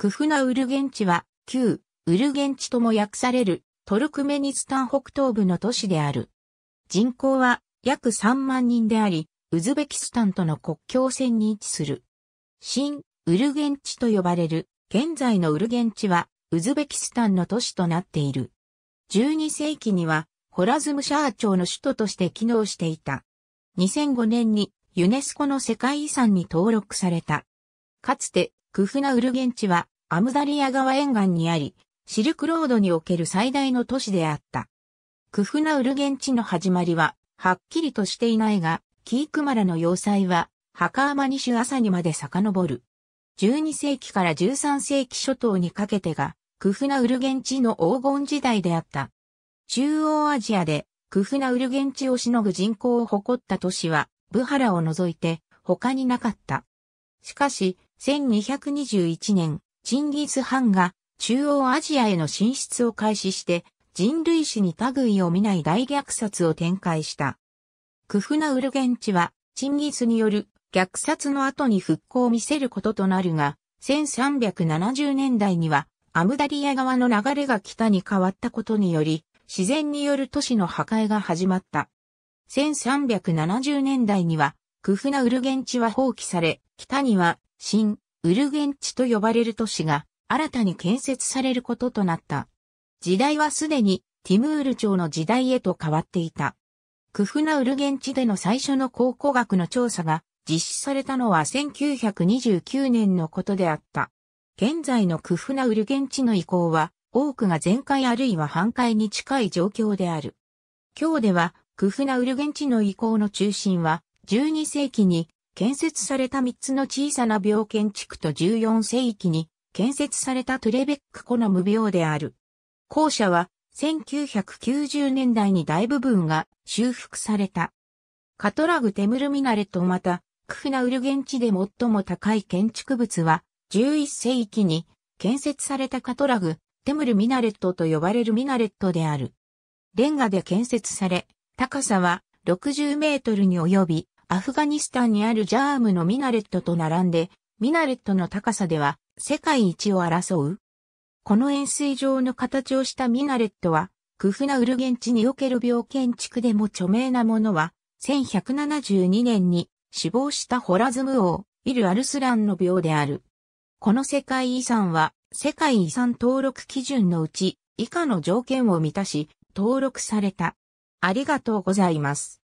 クフナウルゲンチは、旧、ウルゲンチとも訳される、トルクメニスタン北東部の都市である。人口は約3万人であり、ウズベキスタンとの国境線に位置する。新、ウルゲンチと呼ばれる、現在のウルゲンチは、ウズベキスタンの都市となっている。12世紀には、ホラズムシャー朝の首都として機能していた。2005年にユネスコの世界遺産に登録された。かつてクフナウルゲンチはアムザリア川沿岸にあり、シルクロードにおける最大の都市であった。クフナウルゲンチの始まりは、はっきりとしていないが、キークマラの要塞は、ハカーマニシュ朝にまで遡る。12世紀から13世紀初頭にかけてが、クフナウルゲンチの黄金時代であった。中央アジアで、クフナウルゲンチをしのぐ人口を誇った都市は、ブハラを除いて、他になかった。しかし、1221年、チンギス・ハンが中央アジアへの進出を開始して、人類史に類を見ない大虐殺を展開した。クフナウル現地は、チンギスによる虐殺の後に復興を見せることとなるが、1370年代には、アムダリア側の流れが北に変わったことにより、自然による都市の破壊が始まった。1370年代には、クフナウル現地は放棄され、北には、新、ウルゲンチと呼ばれる都市が新たに建設されることとなった。時代はすでにティムール朝の時代へと変わっていた。クフナウルゲンチでの最初の考古学の調査が実施されたのは1929年のことであった。現在のクフナウルゲンチの移行は多くが全壊あるいは半壊に近い状況である。今日ではクフナウルゲンチの移行の中心は12世紀に建設された3つの小さな病建築と14世紀に建設されたトゥレベックコナム病である。校舎は1990年代に大部分が修復された。カトラグテムルミナレとまた、クフナウル現地で最も高い建築物は、11世紀に建設されたカトラグ、テムルミナレットと呼ばれるミナレットである。レンガで建設され、高さは60メートルに及び、アフガニスタンにあるジャームのミナレットと並んで、ミナレットの高さでは世界一を争う。この円錐状の形をしたミナレットは、クフナウル現地における病建築でも著名なものは、1172年に死亡したホラズム王、イル・アルスランの病である。この世界遺産は、世界遺産登録基準のうち、以下の条件を満たし、登録された。ありがとうございます。